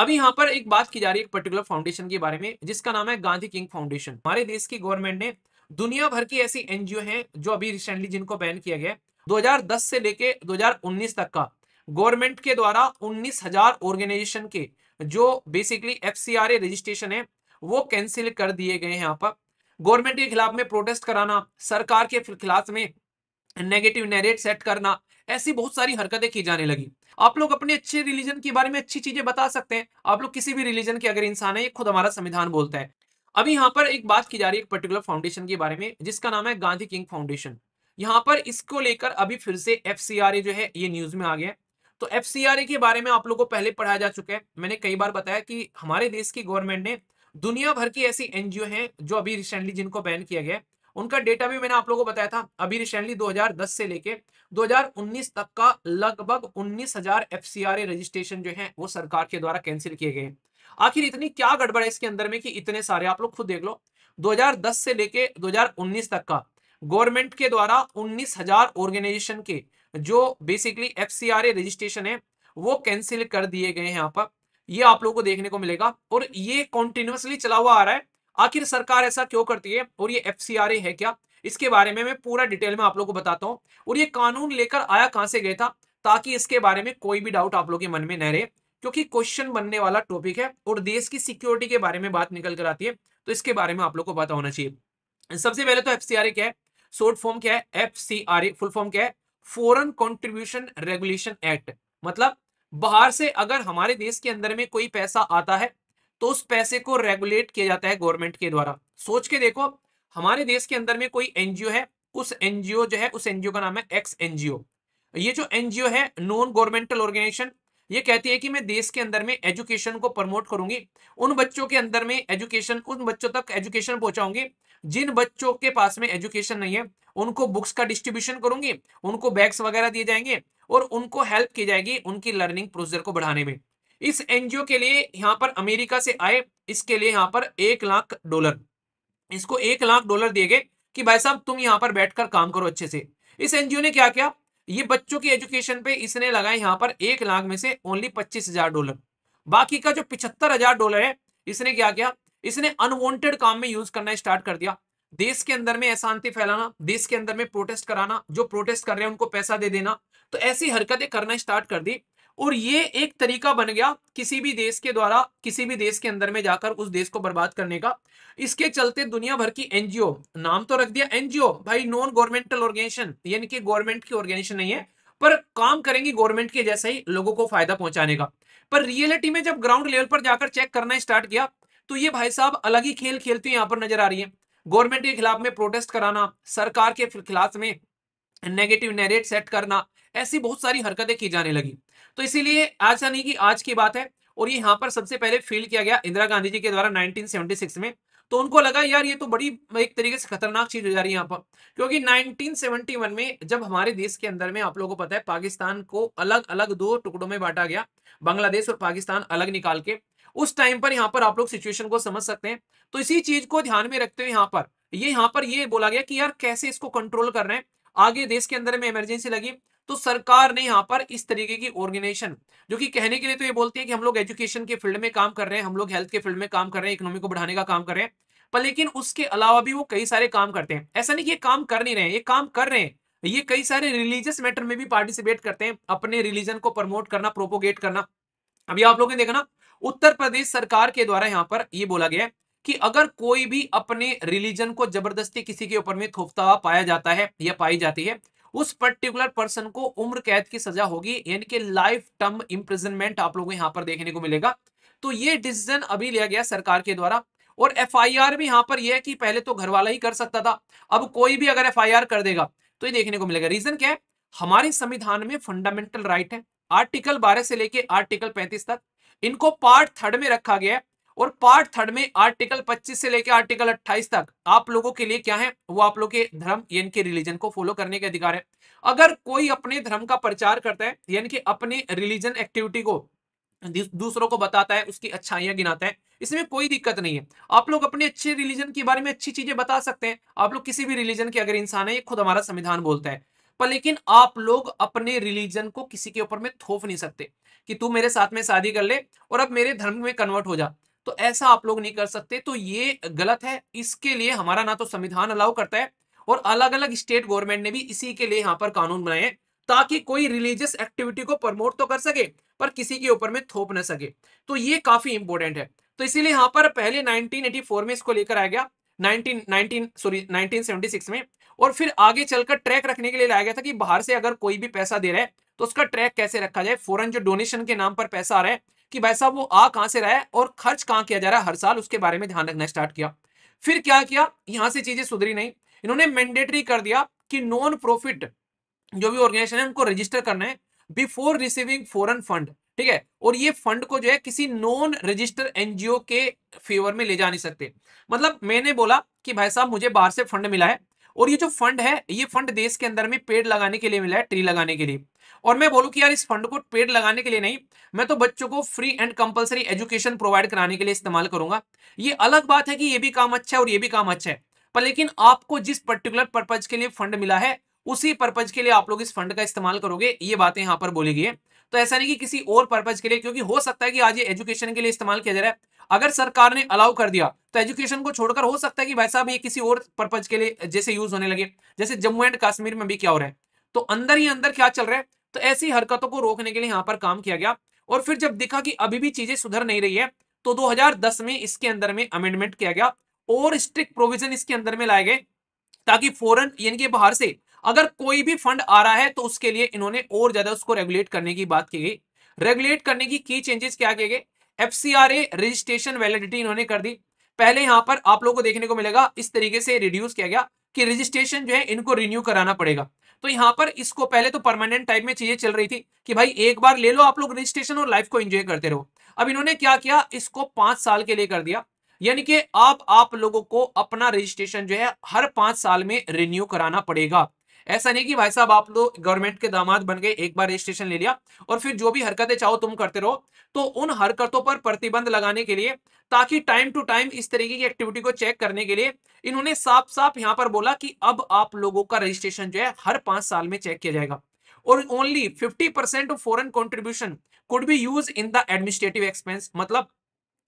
अभी यहाँ पर एक बात की जा रही है एक पर्टिकुलर फाउंडेशन के बारे में जिसका नाम है गांधी किंग फाउंडेशन हमारे देश की गवर्नमेंट ने दुनिया भर की ऐसी एनजीओ हैं जो अभी रिसेंटली जिनको बैन किया गया 2010 से लेके 2019 तक का गवर्नमेंट के द्वारा उन्नीस हजार ऑर्गेनाइजेशन के जो बेसिकली एफ रजिस्ट्रेशन है वो कैंसिल कर दिए गए हैं यहाँ पर गवर्नमेंट के खिलाफ में प्रोटेस्ट कराना सरकार के खिलाफ में नेगेटिव नेरेट सेट करना ऐसी बहुत सारी हरकतें की जाने लगी आप लोग अपने अच्छे रिलीजन के बारे में अच्छी चीजें बता सकते हैं आप लोग किसी भी रिलीजन के अगर इंसान है ये खुद हमारा संविधान बोलता है अभी यहाँ पर एक बात की जा रही है एक पर्टिकुलर फाउंडेशन के बारे में जिसका नाम है गांधी किंग फाउंडेशन यहाँ पर इसको लेकर अभी फिर से एफ जो है ये न्यूज में आ गया तो एफ के बारे में आप लोग को पहले पढ़ाया जा चुका है मैंने कई बार बताया कि हमारे देश की गवर्नमेंट ने दुनिया भर की ऐसी एनजीओ हैं जो अभी रिसेंटली जिनको बैन किया गया उनका डेटा भी मैंने आप लोगों को बताया था अभी रिसेंटली 2010 से लेके 2019 तक का लगभग 19000 एफ रजिस्ट्रेशन जो है वो सरकार के द्वारा कैंसिल किए गए आखिर इतनी क्या गड़बड़ है इसके अंदर में कि इतने सारे आप लोग खुद देख लो 2010 से लेके 2019 तक का गवर्नमेंट के द्वारा 19000 ऑर्गेनाइजेशन के जो बेसिकली एफ रजिस्ट्रेशन है वो कैंसिल कर दिए गए हैं यहाँ पर ये आप लोगों को देखने को मिलेगा और ये कॉन्टिन्यूसली चला हुआ आ रहा है आखिर सरकार ऐसा क्यों करती है और ये एफ है क्या इसके बारे में मैं पूरा डिटेल में आप लोग को बताता हूँ और ये कानून लेकर आया कहाँ से गया था ताकि इसके बारे में कोई भी डाउट आप लोग के मन में न रहे क्योंकि क्वेश्चन बनने वाला टॉपिक है और देश की सिक्योरिटी के बारे में बात निकल कर आती है तो इसके बारे में आप लोग को पता होना चाहिए सबसे पहले तो एफ क्या है शोर्ट फॉर्म क्या है एफ फुल फॉर्म क्या है फॉरन कॉन्ट्रीब्यूशन रेगुलेशन एक्ट मतलब बाहर से अगर हमारे देश के अंदर में कोई पैसा आता है तो उस पैसे को रेगुलेट किया जाता है गवर्नमेंट के द्वारा सोच के देखो हमारे देश के अंदर में कोई एनजीओ है उस एनजीओ जो है उस एनजीओ का नाम है एक्स एनजीओ ये जो एनजीओ है नॉन गवर्नमेंटल ऑर्गेनाइजेशन ये कहती है कि मैं देश के अंदर में एजुकेशन को प्रमोट करूंगी उन बच्चों के अंदर में एजुकेशन उन बच्चों तक एजुकेशन पहुंचाऊंगी जिन बच्चों के पास में एजुकेशन नहीं है उनको बुक्स का डिस्ट्रीब्यूशन करूंगी उनको बैग्स वगैरह दिए जाएंगे और उनको हेल्प की जाएगी उनकी लर्निंग प्रोसीजर को बढ़ाने में इस एनजीओ के लिए यहाँ पर अमेरिका से आए इसके लिए यहाँ पर एक लाख डॉलर इसको एक लाख डॉलर दिए गए कि भाई साहब तुम यहाँ पर बैठकर काम करो अच्छे से इस एनजीओ ने क्या किया ये बच्चों की एजुकेशन पे इसने लगाए यहाँ पर एक लाख में से ओनली पच्चीस हजार डॉलर बाकी का जो पिछहत्तर हजार डॉलर है इसने क्या किया इसने अनवॉन्टेड काम में यूज करना स्टार्ट कर दिया देश के अंदर में अशांति फैलाना देश के अंदर में प्रोटेस्ट कराना जो प्रोटेस्ट कर रहे हैं उनको पैसा दे देना तो ऐसी हरकतें करना स्टार्ट कर दी और ये एक तरीका बन गया किसी भी देश के द्वारा किसी भी देश के अंदर में जाकर उस देश को बर्बाद करने का इसके चलते दुनिया भर की एनजीओ नाम तो रख दिया एनजीओ भाई नॉन गवर्नमेंटल ऑर्गेनाइजेशन यानी कि गवर्नमेंट की ऑर्गेनाइजेशन नहीं है पर काम करेंगी गवर्नमेंट के जैसे ही लोगों को फायदा पहुंचाने का पर रियलिटी में जब ग्राउंड लेवल पर जाकर चेक करना स्टार्ट किया तो ये भाई साहब अलग ही खेल खेलते हैं यहाँ पर नजर आ रही है गवर्नमेंट के खिलाफ में प्रोटेस्ट कराना सरकार के खिलाफ में नेगेटिव नेरेट सेट करना ऐसी बहुत सारी हरकतें की जाने लगी तो इसीलिए ऐसा नहीं कि आज की बात है और ये यहाँ पर सबसे पहले फेल किया गया इंदिरा गांधी जी के द्वारा 1976 में तो उनको लगा यार ये तो बड़ी एक तरीके से खतरनाक चीज हो जा रही है यहाँ पर क्योंकि 1971 में जब हमारे देश के अंदर में आप लोगों को पता है पाकिस्तान को अलग अलग दो टुकड़ों में बांटा गया बांग्लादेश और पाकिस्तान अलग निकाल के उस टाइम पर यहाँ पर आप लोग सिचुएशन को समझ सकते हैं तो इसी चीज को ध्यान में रखते हुए यहाँ पर ये यहाँ पर ये बोला गया कि यार कैसे इसको कंट्रोल कर रहे हैं आगे देश के अंदर में इमरजेंसी लगी तो सरकार ने यहाँ पर इस तरीके की ऑर्गेनाइजेशन जो कि कहने के लिए तो ये बोलती है कि हम लोग एजुकेशन के फील्ड में काम कर रहे हैं हम लोग हेल्थ के फील्ड में काम कर रहे हैं इकोनॉमी को बढ़ाने का काम कर रहे हैं पर लेकिन उसके अलावा भी वो कई सारे काम करते हैं ऐसा नहीं कि ये काम कर नहीं रहे ये काम कर रहे हैं ये कई सारे रिलीजियस मैटर में भी पार्टिसिपेट करते हैं अपने रिलीजन को प्रमोट करना प्रोपोगेट करना अभी आप लोगों ने देखा ना उत्तर प्रदेश सरकार के द्वारा यहाँ पर ये बोला गया है कि अगर कोई भी अपने रिलीजन को जबरदस्ती किसी के ऊपर में थोपता हुआ पाया जाता है या पाई जाती है उस पर्टिकुलर पर्सन को उम्र कैद की सजा होगी यानी कि लाइफ टर्म इंप्रिजनमेंट आप लोगों को यहां पर देखने को मिलेगा तो ये डिसीजन अभी लिया गया सरकार के द्वारा और एफ भी यहां पर यह है कि पहले तो घर वाला ही कर सकता था अब कोई भी अगर एफ कर देगा तो ये देखने को मिलेगा रीजन क्या है हमारे संविधान में फंडामेंटल राइट है आर्टिकल 12 से लेके आर्टिकल 35 तक इनको पार्ट थर्ड में रखा गया है और पार्ट थर्ड में आर्टिकल 25 से लेकर आर्टिकल 28 तक आप लोगों के लिए क्या है वो आप लोग के धर्म यानी कि रिलीजन को फॉलो करने के अधिकार है अगर कोई अपने धर्म का प्रचार करता है यानी कि अपने रिलीजन एक्टिविटी को दूसरों को बताता है उसकी अच्छाइयां गिनाता है इसमें कोई दिक्कत नहीं है आप लोग अपने अच्छे रिलीजन के बारे में अच्छी चीजें बता सकते हैं आप लोग किसी भी रिलीजन के अगर इंसान है ये खुद हमारा संविधान बोलता है पर लेकिन आप लोग अपने रिलीजन को किसी के ऊपर में थोप नहीं सकते कि तू मेरे साथ में शादी कर ले और अब मेरे धर्म में कन्वर्ट हो जा तो ऐसा आप लोग नहीं कर सकते तो ये गलत है इसके लिए हमारा ना तो संविधान अलाउ करता है और अलग अलग स्टेट गवर्नमेंट ने भी इसी के लिए यहाँ पर कानून बनाए हैं ताकि कोई रिलीजियस एक्टिविटी को प्रमोट तो कर सके पर किसी के ऊपर में थोप न सके तो ये काफी इंपॉर्टेंट है तो इसीलिए यहाँ पर पहले 1984 में इसको लेकर आया गया 19 सॉरी 1976 में और फिर आगे चलकर ट्रैक रखने के लिए लाया गया था कि बाहर से अगर कोई भी पैसा दे रहा है तो उसका ट्रैक कैसे रखा जाए फॉरन जो डोनेशन के नाम पर पैसा आ रहा है कि भाई साहब वो आ कहां से रहा है और खर्च कहां किया जा रहा है हर साल उसके बारे में ध्यान रखना स्टार्ट किया फिर क्या किया यहां से चीजें सुधरी नहीं इन्होंने मैंडेटरी कर दिया कि नॉन प्रॉफिट जो भी ऑर्गेनाइजेशन है उनको रजिस्टर करना है बिफोर रिसीविंग फॉरन फंड ठीक है और ये फंड को जो है किसी नॉन रजिस्टर एनजीओ के फेवर में ले जा नहीं सकते मतलब मैंने बोला कि भाई साहब मुझे बाहर से फंड मिला है और ये जो फंड है ये फंड देश के अंदर में पेड़ लगाने के लिए मिला है ट्री लगाने के लिए और मैं बोलूँ कि यार इस फंड को पेड़ लगाने के लिए नहीं मैं तो बच्चों को free and compulsory education provide कराने के लिए इस्तेमाल करूंगा ये अलग बात है कि ये भी काम अच्छा है और ये भी काम अच्छा है पर लेकिन आपको जिस पर्टिकुलर पर्पज के लिए फंड मिला है उसी पर्पज के लिए आप लोग इस फंड का इस्तेमाल करोगे ये बातें यहाँ पर बोली गई है तो ऐसा नहीं कि किसी और पर्पज के लिए क्योंकि हो सकता है कि आज ये एजुकेशन के लिए इस्तेमाल किया जा रहा है अगर सरकार ने अलाउ कर दिया तो एजुकेशन को छोड़कर हो सकता है कि भाई साहब ये किसी और पर्पज के लिए जैसे यूज होने लगे जैसे जम्मू एंड कश्मीर में भी क्या हो रहा है तो अंदर ही अंदर क्या चल रहा है तो ऐसी हरकतों को रोकने के लिए यहाँ पर काम किया गया और फिर जब देखा कि अभी भी चीजें सुधर नहीं रही है तो 2010 में इसके अंदर में अमेंडमेंट किया गया और स्ट्रिक्ट प्रोविजन इसके अंदर में लाए गए ताकि फॉरन यानी कि बाहर से अगर कोई भी फंड आ रहा है तो उसके लिए इन्होंने और ज्यादा उसको रेगुलेट करने की बात की गई रेगुलेट करने की की चेंजेस क्या किए गए एफसीआरए रजिस्ट्रेशन वैलिडिटी इन्होंने कर दी पहले यहां पर आप लोगों को देखने को मिलेगा इस तरीके से रिड्यूस किया गया कि रजिस्ट्रेशन जो है इनको रिन्यू कराना पड़ेगा तो यहां पर इसको पहले तो परमानेंट टाइप में चीजें चल रही थी कि भाई एक बार ले लो आप लोग रजिस्ट्रेशन और लाइफ को एंजॉय करते रहो अब इन्होंने क्या किया इसको पांच साल के लिए कर दिया यानी कि आप आप लोगों को अपना रजिस्ट्रेशन जो है हर पांच साल में रिन्यू कराना पड़ेगा ऐसा नहीं कि भाई साहब आप लोग गवर्नमेंट के दामाद बन गए एक बार रजिस्ट्रेशन ले लिया और फिर जो भी हरकतें चाहो तुम करते रहो तो उन हरकतों पर प्रतिबंध लगाने के लिए ताकि टाइम टू टाइम इस तरीके की एक्टिविटी को चेक करने के लिए इन्होंने साफ साफ यहां पर बोला कि अब आप लोगों का रजिस्ट्रेशन जो है हर पांच साल में चेक किया जाएगा और only fifty percent foreign contribution could be use in the administrative expense मतलब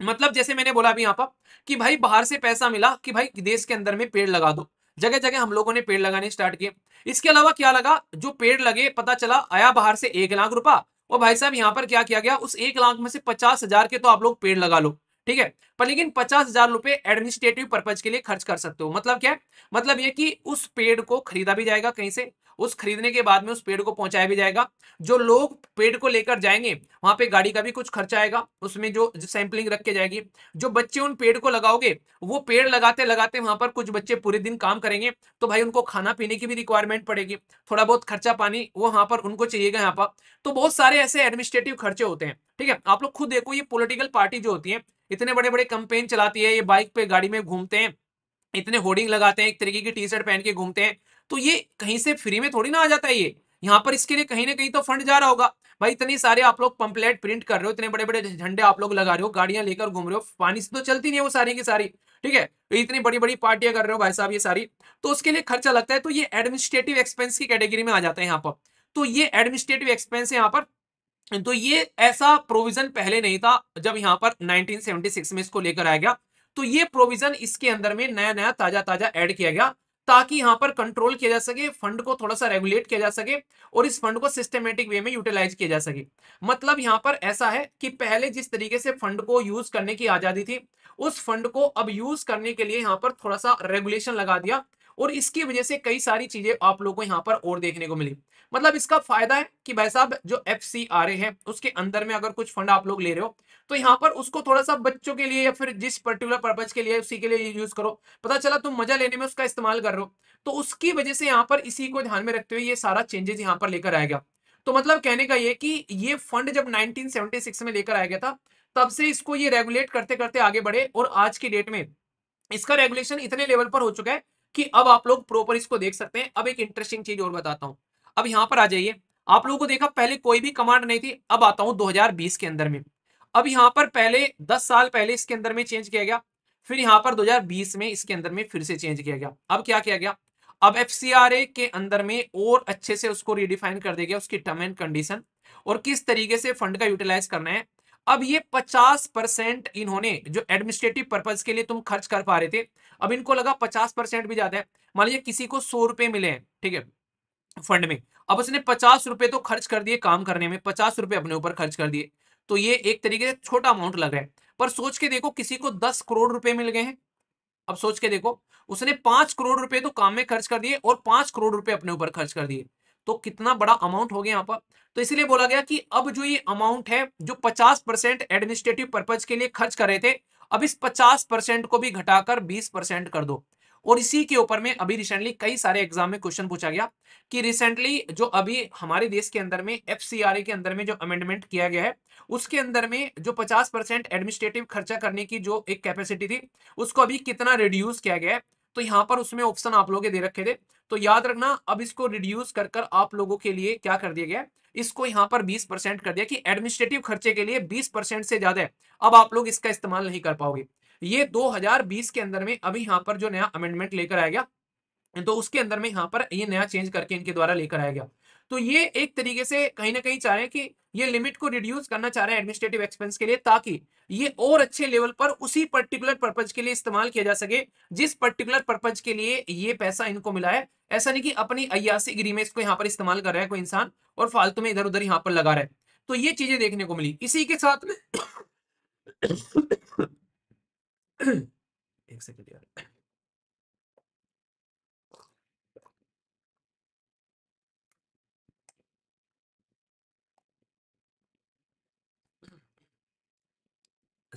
मतलब जैसे मैंने बोला अभी यहाँ पर कि भाई बाहर से पैसा मिला कि भाई देश के अंदर में पेड़ लगा दो जगह जगह हम लोगों ने पेड़ लगाने स्टार्ट किए इसके अलावा क्या लगा जो पेड़ लगे पता चला आया बाहर से एक लाख रुपया और भाई साहब यहाँ पर क्या किया गया उस एक लाख में से पचास हजार के तो आप लोग पेड़ लगा लो ठीक है पर लेकिन पचास हजार रुपए एडमिनिस्ट्रेटिव पर्पज के लिए खर्च कर सकते हो मतलब क्या है मतलब ये कि उस पेड़ को खरीदा भी जाएगा कहीं से उस खरीदने के बाद में उस पेड़ को पहुंचाया भी जाएगा जो लोग पेड़ को लेकर जाएंगे वहां पे गाड़ी का भी कुछ खर्चा आएगा उसमें जो सैंपलिंग रख के जाएगी जो बच्चे उन पेड़ को लगाओगे वो पेड़ लगाते लगाते वहां पर कुछ बच्चे पूरे दिन काम करेंगे तो भाई उनको खाना पीने की भी रिक्वायरमेंट पड़ेगी थोड़ा बहुत खर्चा पानी वो वहां पर उनको चाहिएगा यहाँ पर तो बहुत सारे ऐसे एडमिनिस्ट्रेटिव खर्चे होते हैं ठीक है आप लोग खुद देखो ये पोलिटिकल पार्टी जो होती है इतने बड़े बड़े कंपेन चलाती है ये बाइक पे गाड़ी में घूमते हैं इतने होर्डिंग लगाते हैं एक तरीके की टी शर्ट पहन के घूमते हैं तो ये कहीं से फ्री में थोड़ी ना आ जाता है ये यहाँ पर इसके लिए कहीं ना कहीं तो फंड जा रहा होगा भाई इतने सारे आप लोग पंपलेट प्रिंट कर रहे हो इतने बड़े बड़े झंडे आप लोग लगा रहे हो गाड़ियां लेकर घूम रहे हो पानी से तो चलती नहीं है वो सारी की सारी ठीक है तो इतनी बड़ी बड़ी पार्टियां कर रहे हो भाई साहब ये सारी तो उसके लिए खर्चा लगता है तो ये एडमिनिस्ट्रेटिव एक्सपेंस की कैटेगरी में आ जाता है यहाँ पर तो ये एडमिनिस्ट्रेटिव एक्सपेंस है यहाँ पर तो ये ऐसा प्रोविजन पहले नहीं था जब यहाँ पर 1976 में इसको लेकर आया गया तो ये प्रोविजन इसके अंदर में नया नया ताजा ताजा ऐड किया गया ताकि यहाँ पर कंट्रोल किया जा सके फंड को थोड़ा सा रेगुलेट किया जा सके और इस फंड को सिस्टमेटिक वे में यूटिलाइज किया जा सके मतलब यहाँ पर ऐसा है कि पहले जिस तरीके से फंड को यूज करने की आजादी थी उस फंड को अब यूज करने के लिए यहाँ पर थोड़ा सा रेगुलेशन लगा दिया और इसकी वजह से कई सारी चीजें आप लोग को यहाँ पर और देखने को मिली मतलब इसका फायदा है कि भाई साहब जो एफ सी है उसके अंदर में अगर कुछ फंड आप लोग ले रहे हो तो यहाँ पर उसको थोड़ा सा बच्चों के लिए या फिर जिस पर्टिकुलर पर्पज के लिए उसी के लिए यूज करो पता चला तुम मजा लेने में उसका इस्तेमाल कर रहे हो तो उसकी वजह से यहाँ पर इसी को ध्यान में रखते हुए ये सारा चेंजेस यहाँ पर लेकर आया गया तो मतलब कहने का ये कि ये फंड जब 1976 में लेकर आया गया था तब से इसको ये रेगुलेट करते करते आगे बढ़े और आज की डेट में इसका रेगुलेशन इतने लेवल पर हो चुका है कि अब आप लोग प्रॉपर इसको देख सकते हैं अब एक इंटरेस्टिंग चीज और बताता हूं अब यहां पर आ जाइए आप लोगों को देखा पहले कोई भी कमांड नहीं थी अब आता हूं 2020 के अंदर में अब यहां पर पहले 10 साल पहले इसके अंदर में चेंज किया गया फिर यहां पर 2020 में इसके अंदर में फिर से चेंज किया गया अब क्या किया गया अब एफ के अंदर में और अच्छे से उसको रिडिफाइन कर दिया गया उसकी टर्म एंड कंडीशन और किस तरीके से फंड का यूटिलाइज करना है अब ये 50 परसेंट इन्होंने जो एडमिनिस्ट्रेटिव पर्पज के लिए तुम खर्च कर पा रहे थे अब इनको लगा 50 परसेंट भी ज्यादा है मान लीजिए किसी को सौ रुपए मिले हैं ठीक है फंड में अब उसने पचास रुपए तो खर्च कर दिए काम करने में पचास रुपए अपने ऊपर खर्च कर दिए तो ये एक तरीके से छोटा अमाउंट लग रहा है पर सोच के देखो किसी को दस करोड़ रुपए मिल गए हैं अब सोच के देखो उसने पांच करोड़ रुपए तो काम में खर्च कर दिए और पांच करोड़ रुपए अपने ऊपर खर्च कर दिए तो कितना बड़ा अमाउंट हो गया यहाँ पर तो इसलिए बोला गया कि अब जो ये अमाउंट है जो 50 परसेंट एडमिनिस्ट्रेटिव पर्पज के लिए खर्च कर रहे थे अब इस 50 परसेंट को भी घटाकर 20 परसेंट कर दो और इसी के ऊपर में अभी रिसेंटली कई सारे एग्जाम में क्वेश्चन पूछा गया कि रिसेंटली जो अभी हमारे देश के अंदर में एफ के अंदर में जो अमेंडमेंट किया गया है उसके अंदर में जो 50 परसेंट एडमिनिस्ट्रेटिव खर्चा करने की जो एक कैपेसिटी थी उसको अभी कितना रिड्यूस किया गया है तो यहाँ पर उसमें ऑप्शन आप लोग दे रखे थे तो याद रखना अब इसको रिड्यूस कर कर आप लोगों के लिए क्या कर दिया गया इसको यहाँ पर 20 परसेंट कर दिया कि एडमिनिस्ट्रेटिव खर्चे के लिए 20 परसेंट से ज्यादा है अब आप लोग इसका इस्तेमाल नहीं कर पाओगे ये 2020 के अंदर में अभी यहाँ पर जो नया अमेंडमेंट लेकर आया गया तो उसके अंदर में यहाँ पर ये नया चेंज करके इनके द्वारा लेकर आया गया तो ये एक तरीके से कहीं ना कहीं चाह रहे हैं कि ये लिमिट को रिड्यूस करना चाह रहे हैं एडमिनिस्ट्रेटिव एक्सपेंस के लिए ताकि ये और अच्छे लेवल पर उसी पर्टिकुलर पर्पज के लिए इस्तेमाल किया जा सके जिस पर्टिकुलर पर्पज के लिए ये पैसा इनको मिला है ऐसा नहीं कि अपनी अयासी गिरी में इसको यहाँ पर इस्तेमाल कर रहा है कोई इंसान और फालतू में इधर उधर यहाँ पर लगा रहा है तो ये चीजें देखने को मिली इसी के साथ में एक सेकेंड यार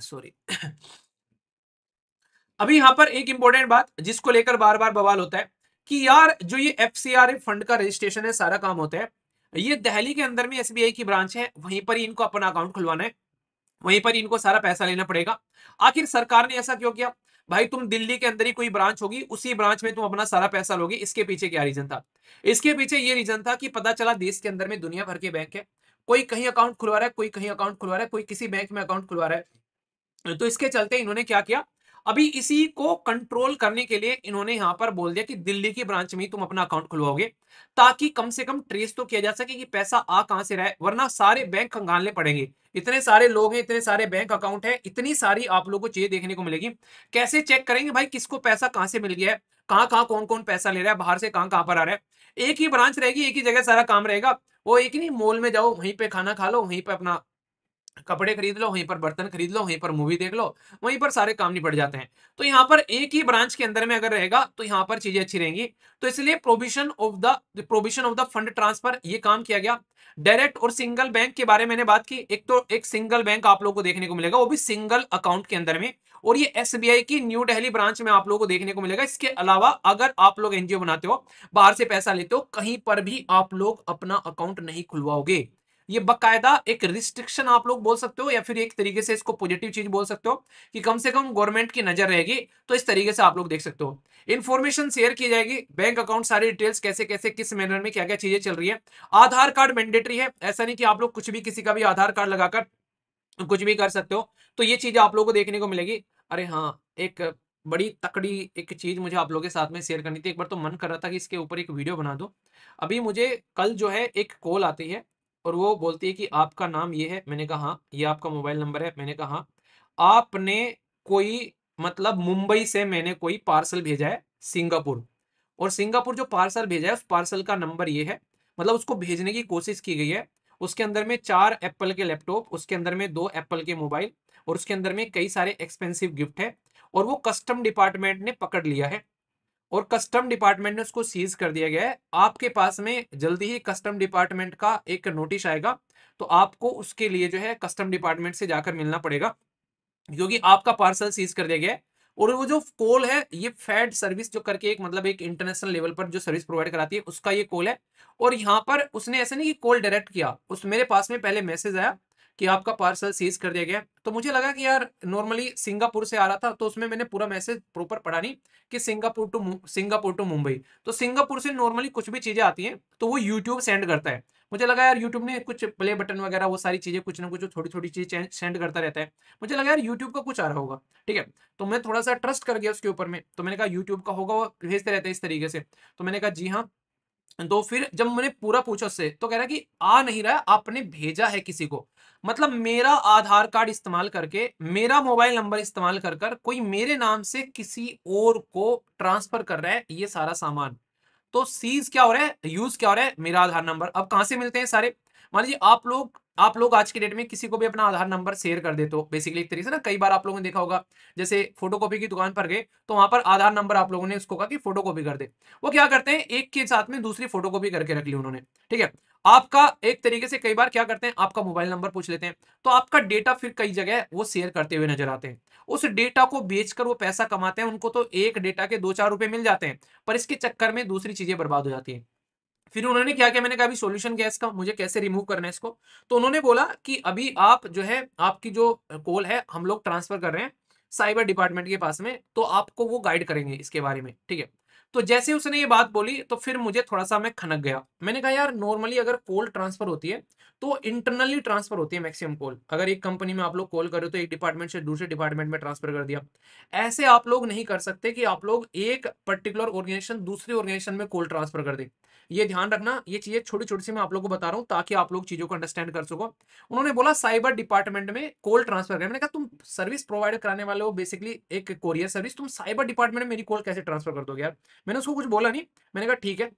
सॉरी अभी यहां पर एक इंपॉर्टेंट बात जिसको लेकर बार बार बवाल होता है कि यार जो ये एफ फंड का रजिस्ट्रेशन है सारा काम होता है ये दहली के अंदर में एसबीआई की ब्रांच है वहीं पर ही इनको अपना अकाउंट खुलवाना है वहीं पर इनको सारा पैसा लेना पड़ेगा आखिर सरकार ने ऐसा क्यों किया भाई तुम दिल्ली के अंदर ही कोई ब्रांच होगी उसी ब्रांच में तुम अपना सारा पैसा लोगे इसके पीछे क्या रीजन था इसके पीछे ये रीजन था कि पता चला देश के अंदर में दुनिया भर के बैंक है कोई कहीं अकाउंट खुलवा रहा है कोई कहीं अकाउंट खुलवा रहा है कोई किसी बैंक में अकाउंट खुलवा रहा है तो इसके चलते इन्होंने क्या किया अभी इसी को कंट्रोल करने के लिए इन्होंने यहां पर बोल दिया कि दिल्ली की ब्रांच में ही तुम अपना अकाउंट खुलवाओगे ताकि कम से कम ट्रेस तो किया जा सके कि पैसा आ कहां से रहा है वरना सारे बैंक खंगालने पड़ेंगे इतने सारे लोग हैं इतने सारे बैंक अकाउंट हैं इतनी सारी आप लोगों को चीजें देखने को मिलेगी कैसे चेक करेंगे भाई किसको पैसा कहां से मिल गया है कहां कहां कौन कौन पैसा ले रहा है बाहर से कहां कहां पर आ रहा है एक ही ब्रांच रहेगी एक ही जगह सारा काम रहेगा वो एक नहीं मॉल में जाओ वहीं पे खाना खा लो वहीं पे अपना कपड़े खरीद लो वहीं पर बर्तन खरीद लो वहीं पर मूवी देख लो वहीं पर सारे काम निपट जाते हैं तो यहाँ पर एक ही ब्रांच के अंदर में अगर रहेगा तो यहाँ पर चीजें अच्छी रहेंगी तो इसलिए provision of the provision of the fund transfer ये काम किया गया डायरेक्ट और सिंगल बैंक के बारे में मैंने बात की एक तो एक सिंगल बैंक आप लोग को देखने को मिलेगा वो भी सिंगल अकाउंट के अंदर में और ये एस की न्यू डेली ब्रांच में आप लोगों को देखने को मिलेगा इसके अलावा अगर आप लोग एनजीओ बनाते हो बाहर से पैसा लेते हो कहीं पर भी आप लोग अपना अकाउंट नहीं खुलवाओगे ये बकायदा एक रिस्ट्रिक्शन आप लोग बोल सकते हो या फिर एक तरीके से इसको पॉजिटिव चीज बोल सकते हो कि कम से कम गवर्नमेंट की नजर रहेगी तो इस तरीके से आप लोग देख सकते हो इन्फॉर्मेशन शेयर की जाएगी बैंक अकाउंट सारी डिटेल्स कैसे कैसे किस मैनर में क्या क्या चीजें चल रही है आधार कार्ड मैंडेटरी है ऐसा नहीं कि आप लोग कुछ भी किसी का भी आधार कार्ड लगाकर कुछ भी कर सकते हो तो ये चीजें आप लोगों को देखने को मिलेगी अरे हाँ एक बड़ी तकड़ी एक चीज मुझे आप लोगों के साथ में शेयर करनी थी एक बार तो मन कर रहा था कि इसके ऊपर एक वीडियो बना दो अभी मुझे कल जो है एक कॉल आती है और वो बोलती है कि आपका नाम ये है मैंने कहा हाँ ये आपका मोबाइल नंबर है मैंने कहा आपने कोई मतलब मुंबई से मैंने कोई पार्सल भेजा है सिंगापुर और सिंगापुर जो पार्सल भेजा है उस पार्सल का नंबर ये है मतलब उसको भेजने की कोशिश की गई है उसके अंदर में चार एप्पल के लैपटॉप उसके अंदर में दो एप्पल के मोबाइल और उसके अंदर में कई सारे एक्सपेंसिव गिफ्ट है और वो कस्टम डिपार्टमेंट ने पकड़ लिया है और कस्टम डिपार्टमेंट ने उसको सीज कर दिया गया है आपके पास में जल्दी ही कस्टम डिपार्टमेंट का एक नोटिस आएगा तो आपको उसके लिए जो है कस्टम डिपार्टमेंट से जाकर मिलना पड़ेगा क्योंकि आपका पार्सल सीज कर दिया गया है और वो जो कॉल है ये फैड सर्विस जो करके एक मतलब एक इंटरनेशनल लेवल पर जो सर्विस प्रोवाइड कराती है उसका ये कॉल है और यहाँ पर उसने ऐसा नहीं कि कॉल डायरेक्ट किया उस मेरे पास में पहले मैसेज आया कि आपका पार्सल सीज कर दिया गया तो मुझे लगा कि यार नॉर्मली सिंगापुर से आ रहा था तो उसमें मैंने पूरा मैसेज प्रॉपर पढ़ा नहीं कि Singapore to Singapore to Mumbai तो सिंगापुर से नॉर्मली कुछ भी चीज़ें आती हैं तो वो यूट्यूब सेंड करता है मुझे लगा यार यूट्यूब ने कुछ प्ले बटन वगैरह वो सारी चीज़ें कुछ ना कुछ थोड़ी थोड़ी चीज़ सेंड करता रहता है मुझे लगा यार यूट्यूब का कुछ आ रहा होगा ठीक है तो मैं थोड़ा सा ट्रस्ट कर गया उसके ऊपर में तो मैंने कहा यूट्यूब का होगा वो भेजते रहते हैं इस तरीके से तो मैंने कहा जी हाँ तो फिर जब मैंने पूरा पूछा उससे तो कह रहा कि आ नहीं रहा आपने भेजा है किसी को मतलब मेरा आधार कार्ड इस्तेमाल करके मेरा मोबाइल नंबर इस्तेमाल कर कर कोई मेरे नाम से किसी और को ट्रांसफर कर रहा है ये सारा सामान तो सीज क्या हो रहा है यूज क्या हो रहा है मेरा आधार नंबर अब कहां से मिलते हैं सारे मान लीजिए आप लोग आप लोग आज के डेट में किसी को भी अपना आधार नंबर शेयर कर देते हो बेसिकली एक तरीके से ना कई बार आप लोगों ने देखा होगा जैसे फोटोकॉपी की दुकान पर गए तो वहां पर आधार नंबर आप लोगों ने उसको कहा कि फोटोकॉपी कर दे वो क्या करते हैं एक के साथ में दूसरी फोटोकॉपी करके रख ली उन्होंने ठीक है आपका एक तरीके से कई बार क्या करते हैं आपका मोबाइल नंबर पूछ लेते हैं तो आपका डेटा फिर कई जगह वो शेयर करते हुए नजर आते हैं उस डेटा को बेचकर वो पैसा कमाते हैं उनको तो एक डेटा के दो चार रुपए मिल जाते हैं पर इसके चक्कर में दूसरी चीजें बर्बाद हो जाती हैं फिर उन्होंने क्या किया मैंने कहा अभी सोल्यूशन गैस का मुझे कैसे रिमूव करना है इसको तो उन्होंने बोला कि अभी आप जो है आपकी जो कोल है हम लोग ट्रांसफर कर रहे हैं साइबर डिपार्टमेंट के पास में तो आपको वो गाइड करेंगे इसके बारे में ठीक है तो जैसे उसने ये बात बोली तो फिर मुझे थोड़ा सा मैं खनक गया मैंने कहा यार नॉर्मली अगर कोल ट्रांसफर होती है तो इंटरनली ट्रांसफर होती है मैक्सिमम कोल अगर एक कंपनी में आप लोग कॉल करो तो एक डिपार्टमेंट से दूसरे डिपार्टमेंट में ट्रांसफर कर दिया ऐसे आप लोग नहीं कर सकते कि आप लोग एक पर्टिकुलर ऑर्गेनाइजेशन दूसरे ऑर्गेनाइजेशन में कोल ट्रांसफर कर दें ये ध्यान रखना ये चीजें छोटी छोटी सी मैं आप लोगों को बता रहा हूँ ताकि आप लोग चीजों को अंडरस्टैंड कर सको उन्होंने बोला साइबर डिपार्टमेंट में कॉल ट्रांसफर करें मैंने कहा तुम सर्विस प्रोवाइड कराने वाले हो बेसिकली एक कोरियर सर्विस तुम साइबर डिपार्टमेंट में मेरी कॉल कैसे ट्रांसफर कर दोगे यार मैंने उसको कुछ बोला नहीं मैंने कहा ठीक है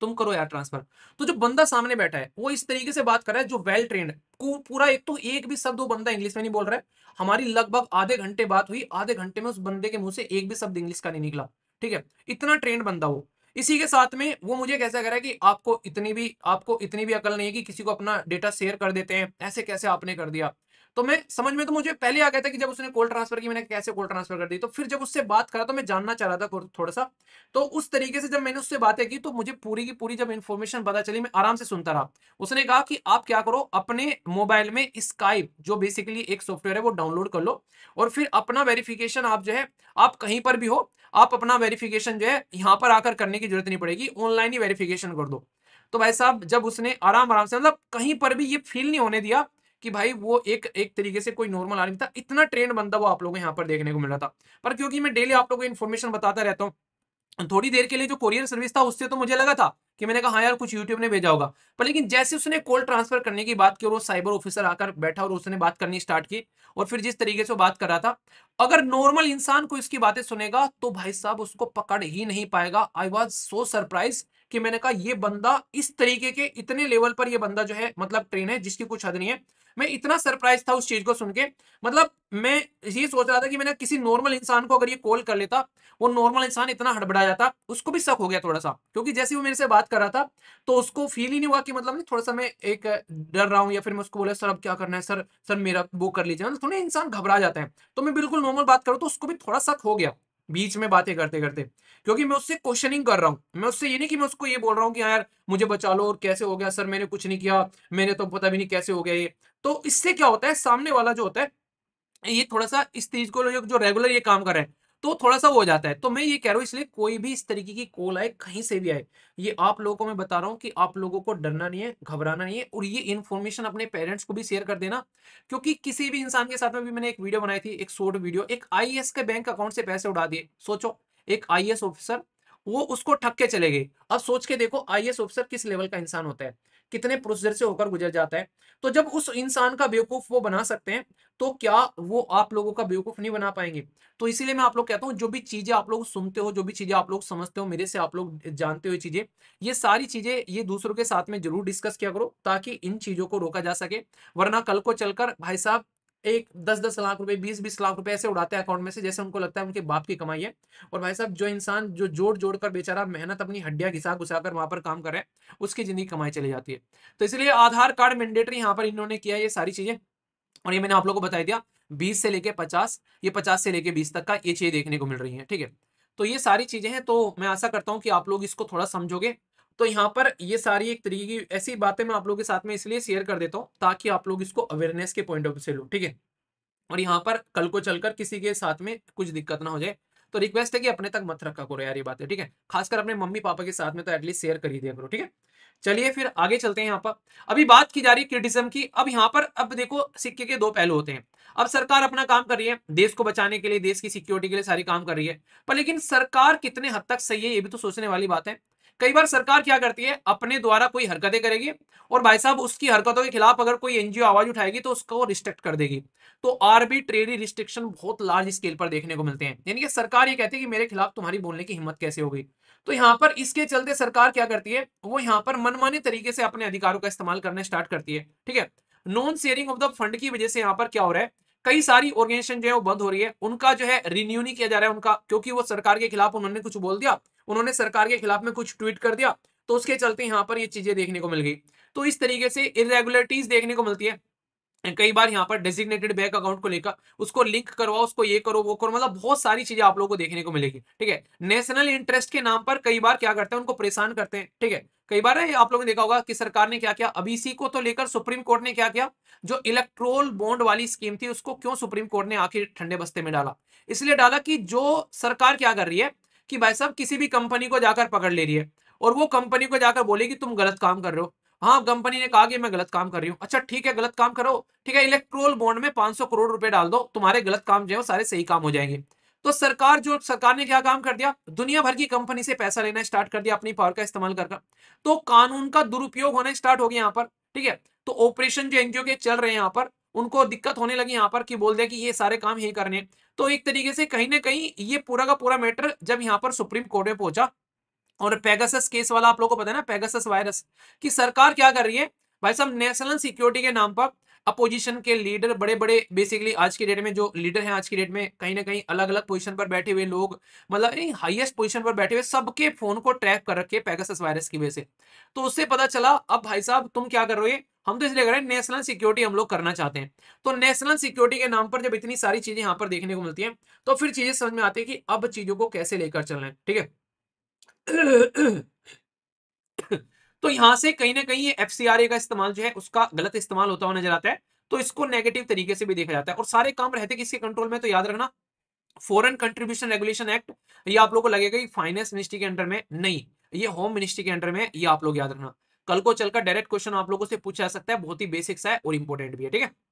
तुम करो यार ट्रांसफर तो जो बंदा सामने बैठा है वो इस तरीके से बात कर रहा है जो वेल ट्रेन पूरा एक तो एक भी शब्द वो बंदा इंग्लिश में नहीं बोल रहा है हमारी लगभग आधे घंटे बात हुई आधे घंटे में उस बंदे के मुंह से एक भी शब्द इंग्लिश का नहीं निकला ठीक है इतना ट्रेंड बंदा वो इसी के साथ में वो मुझे कैसा करा कि आपको इतनी भी आपको इतनी भी अकल नहीं है कि किसी को अपना डेटा शेयर कर देते हैं ऐसे कैसे आपने कर दिया तो मैं समझ में तो मुझे पहले आ गया था कि जब उसने कोल ट्रांसफर की मैंने कैसे कोल ट्रांसफर कर दी तो फिर जब उससे बात करा तो मैं जानना चाह रहा था थोड़ा सा तो उस तरीके से जब मैंने उससे बातें की तो मुझे पूरी की पूरी जब इन्फॉर्मेशन पता चली मैं आराम से सुनता रहा उसने कहा कि आप क्या करो अपने मोबाइल में स्काइप जो बेसिकली एक सॉफ्टवेयर है वो डाउनलोड कर लो और फिर अपना वेरिफिकेशन आप जो है आप कहीं पर भी हो आप अपना वेरिफिकेशन जो है यहाँ पर आकर करने की जरूरत नहीं पड़ेगी ऑनलाइन ही वेरिफिकेशन कर दो तो भाई साहब जब उसने आराम आराम से मतलब कहीं पर भी ये फील नहीं होने दिया कि भाई वो एक एक तरीके से कोई नॉर्मल आदमी था इतना ट्रेंड बनता वो आप लोगों को यहाँ पर देखने को मिल रहा था पर क्योंकि मैं डेली आप लोगों को इन्फॉर्मेशन बताता रहता हूँ थोड़ी देर के लिए जो कोरियर सर्विस था उससे तो मुझे लगा था कि मैंने कहा हाँ यार कुछ यूट्यूब ने भेजा होगा पर लेकिन जैसे उसने कॉल ट्रांसफर करने की बात की और वो साइबर ऑफिसर आकर बैठा और उसने बात करनी स्टार्ट की और फिर जिस तरीके से बात कर रहा था अगर नॉर्मल इंसान को इसकी बातें सुनेगा तो भाई साहब उसको पकड़ ही नहीं पाएगा आई वॉज सो सरप्राइज कि मैंने कहा ये बंदा इस तरीके के इतने लेवल पर ये बंदा जो है मतलब ट्रेन है जिसकी कुछ हद नहीं है मैं इतना सरप्राइज था उस चीज को सुन के मतलब मैं ये सोच रहा था कि मैंने किसी नॉर्मल इंसान को अगर ये कॉल कर लेता वो नॉर्मल इंसान इतना हड़बड़ा जाता उसको भी शक हो गया थोड़ा सा क्योंकि जैसे वो मेरे से बात कर रहा था तो उसको फील ही नहीं हुआ कि मतलब नहीं थोड़ा सा मैं एक डर रहा हूँ या फिर मैं उसको बोला सर अब क्या करना है सर सर मेरा बुक कर लीजिए मतलब थोड़ा इंसान घबरा जाता है तो मैं बिल्कुल नॉर्मल बात करूँ तो उसको भी थोड़ा शक हो गया बीच में बातें करते करते क्योंकि मैं उससे क्वेश्चनिंग कर रहा हूँ मैं उससे ये नहीं कि मैं उसको ये बोल रहा हूँ कि हाँ यार मुझे बचा लो और कैसे हो गया सर मैंने कुछ नहीं किया मैंने तो पता भी नहीं कैसे हो गया ये तो इससे क्या होता है सामने वाला जो होता है ये थोड़ा सा इस चीज को जो रेगुलर ये काम कर रहे हैं तो थोड़ा सा वो हो जाता है तो मैं ये कह रहा हूँ इसलिए कोई भी इस तरीके की कॉल आए कहीं से भी आए ये आप लोगों को मैं बता रहा हूँ कि आप लोगों को डरना नहीं है घबराना नहीं है और ये इन्फॉर्मेशन अपने पेरेंट्स को भी शेयर कर देना क्योंकि किसी भी इंसान के साथ में भी मैंने एक वीडियो बनाई थी एक शॉर्ट वीडियो एक आई के बैंक अकाउंट से पैसे उड़ा दिए सोचो एक आई ऑफिसर वो उसको ठक के चले गए अब सोच के देखो आई ऑफिसर किस लेवल का इंसान होता है कितने प्रोसीजर से होकर गुजर जाता है तो जब उस इंसान का बेवकूफ वो बना सकते हैं तो क्या वो आप लोगों का बेवकूफ नहीं बना पाएंगे तो इसीलिए मैं आप लोग कहता हूँ जो भी चीजें आप लोग सुनते हो जो भी चीजें आप लोग समझते हो मेरे से आप लोग जानते हो चीजें ये सारी चीजें ये दूसरों के साथ में जरूर डिस्कस किया करो ताकि इन चीजों को रोका जा सके वरना कल को चलकर भाई साहब एक दस दस लाख रुपए बीस बीस लाख रुपए ऐसे उड़ाते हैं अकाउंट में से जैसे उनको लगता है उनके बाप की कमाई है और भाई साहब जो इंसान जो जोड़ जोड़ कर बेचारा मेहनत अपनी हड्डियां घिसा घुसा कर वहां पर काम कर रहे हैं उसकी जिंदगी कमाई चली जाती है तो इसलिए आधार कार्ड मैंडेटरी यहाँ पर इन्होंने किया ये सारी चीजें और ये मैंने आप लोग को बताया दिया बीस से लेके पचास ये पचास से लेके बीस तक का ये चीज देखने को मिल रही है ठीक है तो ये सारी चीजें हैं तो मैं आशा करता हूँ कि आप लोग इसको थोड़ा समझोगे तो यहाँ पर ये सारी एक तरीके की ऐसी बातें मैं आप लोगों के साथ में इसलिए शेयर कर देता हूँ ताकि आप लोग इसको अवेयरनेस के पॉइंट ऑफ व्यू से लो ठीक है और यहाँ पर कल को चलकर किसी के साथ में कुछ दिक्कत ना हो जाए तो रिक्वेस्ट है कि अपने तक मत रखा करो यार ये बातें ठीक है खासकर अपने मम्मी पापा के साथ में तो एटलीस्ट शेयर कर ही दिया करो ठीक है चलिए फिर आगे चलते हैं यहाँ पर अभी बात की जा रही है क्रिटिज्म की अब यहाँ पर अब देखो सिक्के के दो पहलू होते हैं अब सरकार अपना काम कर रही है देश को बचाने के लिए देश की सिक्योरिटी के लिए सारी काम कर रही है पर लेकिन सरकार कितने हद तक सही है ये भी तो सोचने वाली बात है कई बार सरकार क्या करती है अपने द्वारा कोई हरकतें करेगी और भाई साहब उसकी हरकतों के खिलाफ अगर कोई एनजीओ आवाज उठाएगी तो उसको रिस्ट्रिक्ट कर देगी तो आर्बिट्रेरी रिस्ट्रिक्शन बहुत लार्ज स्केल पर देखने को मिलते हैं यानी कि सरकार ये कहती है कि मेरे खिलाफ तुम्हारी बोलने की हिम्मत कैसे हो गई तो यहाँ पर इसके चलते सरकार क्या करती है वो यहाँ पर मनमानी तरीके से अपने अधिकारों का इस्तेमाल करना स्टार्ट करती है ठीक है non sharing of the fund की वजह से यहाँ पर क्या हो रहा है कई सारी ऑर्गेनाइजेशन जो है वो बंद हो रही है उनका जो है रिन्यू नहीं किया जा रहा है उनका क्योंकि वो सरकार के खिलाफ उन्होंने कुछ बोल दिया उन्होंने सरकार के खिलाफ में कुछ ट्वीट कर दिया तो उसके चलते यहाँ पर ये चीजें देखने को मिल गई तो इस तरीके से इरेगुलरिटीज देखने को मिलती है एंड कई बार यहाँ पर डेजिग्नेटेड बैंक अकाउंट को लेकर उसको लिंक करवाओ उसको ये करो वो करो मतलब बहुत सारी चीजें आप लोगों को देखने को मिलेगी ठीक है नेशनल इंटरेस्ट के नाम पर कई बार क्या करते हैं उनको परेशान करते हैं ठीक है कई बार आप लोगों ने देखा होगा कि सरकार ने क्या किया अभी इसी को तो लेकर सुप्रीम कोर्ट ने क्या किया जो इलेक्ट्रोल बॉन्ड वाली स्कीम थी उसको क्यों सुप्रीम कोर्ट ने आखिर ठंडे बस्ते में डाला इसलिए डाला कि जो सरकार क्या कर रही है कि भाई साहब किसी भी कंपनी को जाकर पकड़ ले रही है और वो कंपनी को जाकर बोलेगी तुम गलत काम कर रहे हो हाँ कंपनी ने कहा कि मैं गलत काम कर रही हूँ अच्छा ठीक है गलत काम करो ठीक है इलेक्ट्रोल बॉन्ड में पांच करोड़ रुपए डाल दो तुम्हारे गलत काम जो है सारे सही काम हो जाएंगे तो सरकार जो सरकार ने क्या काम कर दिया दुनिया भर की कंपनी से पैसा लेना स्टार्ट कर दिया अपनी पावर का इस्तेमाल करके तो कानून का दुरुपयोग होना स्टार्ट हो गया यहाँ पर ठीक है तो ऑपरेशन जो एनजीओ के चल रहे हैं यहाँ पर उनको दिक्कत होने लगी यहाँ पर कि बोल दिया कि ये सारे काम ही करने तो एक तरीके से कहीं ना कहीं ये पूरा का पूरा मैटर जब यहाँ पर सुप्रीम कोर्ट में पहुंचा और पेगासस केस वाला आप लोग को पता है ना पेगासस वायरस कि सरकार क्या कर रही है भाई साहब नेशनल सिक्योरिटी के नाम पर अपोजिशन के लीडर बड़े बड़े बेसिकली आज की डेट में जो लीडर हैं आज की डेट में कहीं ना कहीं अलग अलग पोजीशन पर बैठे हुए लोग मतलब हाईएस्ट पोजीशन पर बैठे हुए सबके फोन को ट्रैप कर रखे पैगासस वायरस की वजह से तो उससे पता चला अब भाई साहब तुम क्या कर रहे हो हम तो इसलिए कर रहे हैं नेशनल सिक्योरिटी हम लोग करना चाहते हैं तो नेशनल सिक्योरिटी के नाम पर जब इतनी सारी चीजें यहाँ पर देखने को मिलती है तो फिर चीजें समझ में आती है कि अब चीजों को कैसे लेकर चल रहे हैं ठीक है तो यहां से कहीं ना कहीं ये एफ का इस्तेमाल जो है उसका गलत इस्तेमाल होता हुआ नजर आता है तो इसको नेगेटिव तरीके से भी देखा जाता है और सारे काम रहते किसके कंट्रोल में तो याद रखना फॉरेन कंट्रीब्यूशन रेगुलेशन एक्ट ये आप लोग को लगेगा कि फाइनेंस मिनिस्ट्री के अंडर में नहीं ये होम मिनिस्ट्री के अंडर में ये आप लोग याद रखना कल को चलकर डायरेक्ट क्वेश्चन आप लोगों से पूछा जा सकता है बहुत ही बेसिक्स है और इंपॉर्टेंट भी है ठीक है